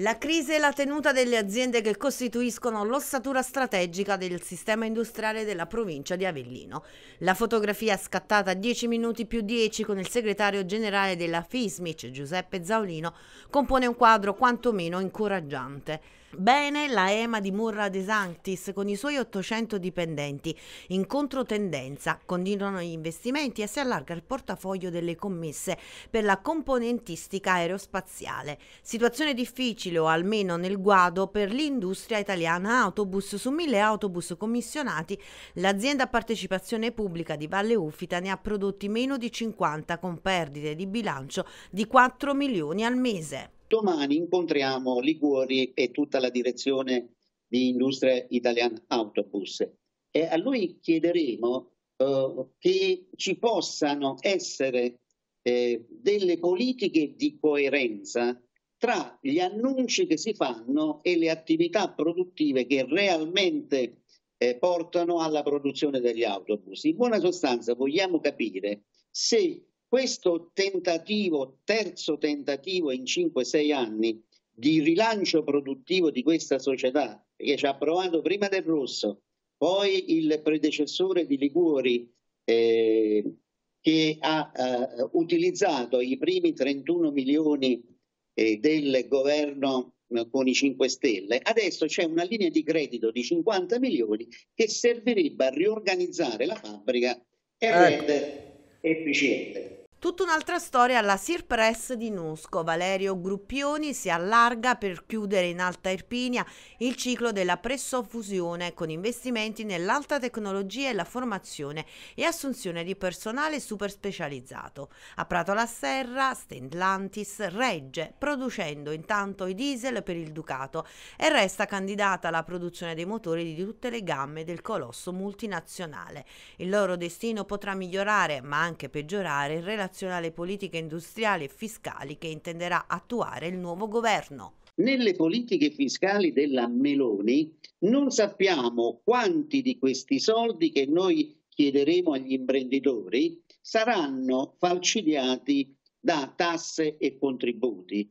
La crisi e la tenuta delle aziende che costituiscono l'ossatura strategica del sistema industriale della provincia di Avellino. La fotografia scattata a 10 minuti più 10 con il segretario generale della FISMIC, Giuseppe Zaolino, compone un quadro quantomeno incoraggiante. Bene la EMA di Murra De Sanctis con i suoi 800 dipendenti. In controtendenza continuano gli investimenti e si allarga il portafoglio delle commesse per la componentistica aerospaziale. Situazione difficile difficile o almeno nel guado per l'industria italiana autobus su mille autobus commissionati l'azienda a partecipazione pubblica di Valle Uffita ne ha prodotti meno di 50 con perdite di bilancio di 4 milioni al mese. Domani incontriamo Liguori e tutta la direzione di Industria Italian Autobus e a lui chiederemo eh, che ci possano essere eh, delle politiche di coerenza tra gli annunci che si fanno e le attività produttive che realmente eh, portano alla produzione degli autobus. In buona sostanza vogliamo capire se questo tentativo, terzo tentativo in 5-6 anni di rilancio produttivo di questa società, che ci ha provato prima del Rosso, poi il predecessore di Liguori, eh, che ha eh, utilizzato i primi 31 milioni di eh, del governo eh, con i 5 Stelle, adesso c'è una linea di credito di 50 milioni che servirebbe a riorganizzare la fabbrica e ecco. rendere efficiente. Tutta un'altra storia alla Press di Nusco. Valerio Gruppioni si allarga per chiudere in Alta Irpinia il ciclo della pressofusione con investimenti nell'alta tecnologia e la formazione e assunzione di personale super specializzato. A Prato la Serra, Stendlantis regge, producendo intanto i diesel per il Ducato e resta candidata alla produzione dei motori di tutte le gamme del colosso multinazionale. Il loro destino potrà migliorare, ma anche peggiorare in relazione relazionale politiche industriali e fiscali che intenderà attuare il nuovo governo. Nelle politiche fiscali della Meloni non sappiamo quanti di questi soldi che noi chiederemo agli imprenditori saranno falcidiati da tasse e contributi.